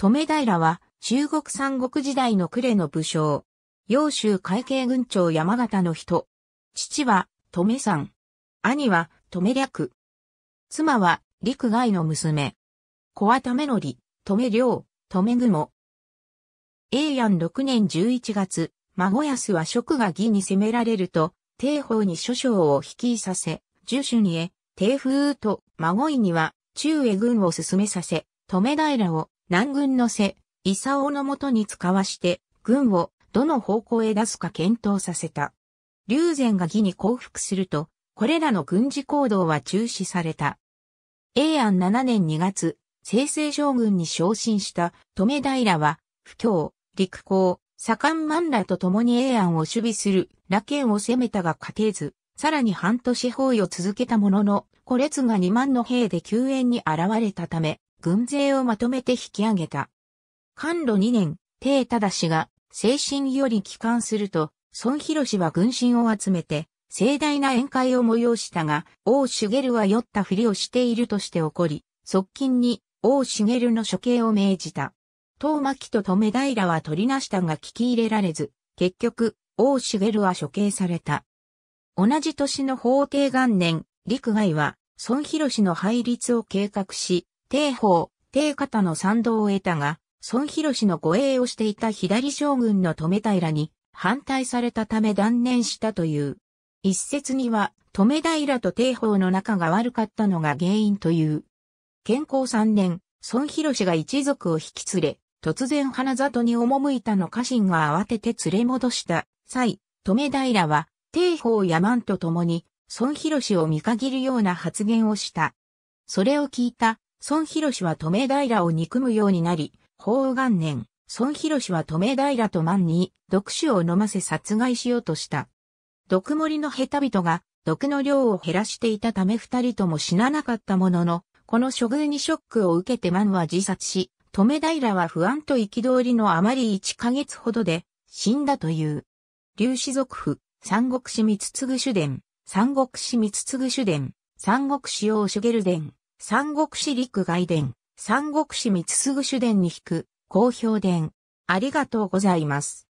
留平は中国三国時代の呉の武将。揚州海警軍長山形の人。父は留さん。兄は留略。妻は陸外の娘。小はためのり、留良、留雲。永安6年11月、孫安は職が義に攻められると、帝方に諸将を引きさせ、従春にへ、帝風と孫井には、中へ軍を進めさせ、留平を南軍の瀬、伊佐尾のもとに使わして、軍をどの方向へ出すか検討させた。龍禅が義に降伏すると、これらの軍事行動は中止された。永安7年2月、清々将軍に昇進した、留平は、不況、陸行、左官万羅と共に永安を守備する、羅県を攻めたが勝てず、さらに半年包囲を続けたものの、孤列が2万の兵で救援に現れたため、軍勢をまとめて引き上げた。官路2年、帝忠氏が、精神より帰還すると、孫広氏は軍心を集めて、盛大な宴会を催したが、王茂は酔ったふりをしているとして怒り、側近に王茂の処刑を命じた。東巻と留平は取りなしたが聞き入れられず、結局、王茂は処刑された。同じ年の法定元年、陸外は、孫広氏の配立を計画し、帝宝、帝方の賛同を得たが、孫広の護衛をしていた左将軍の留平に反対されたため断念したという。一説には、留平と帝宝の仲が悪かったのが原因という。健康三年、孫広が一族を引き連れ、突然花里に赴いたの家臣が慌てて連れ戻した際、留平は、帝宝や万と共に、孫広を見限るような発言をした。それを聞いた孫博は止め平を憎むようになり、法元年、孫博は止め平と万に毒酒を飲ませ殺害しようとした。毒盛りの下手人が毒の量を減らしていたため二人とも死ななかったものの、この処遇にショックを受けて万は自殺し、止め平は不安と憤りのあまり一ヶ月ほどで死んだという。粒氏族府、三国志つぐ主伝、三国志つぐ主伝、三国志王主ゲル伝。三国志陸外伝、三国志三つすぐ主伝に引く、好評伝。ありがとうございます。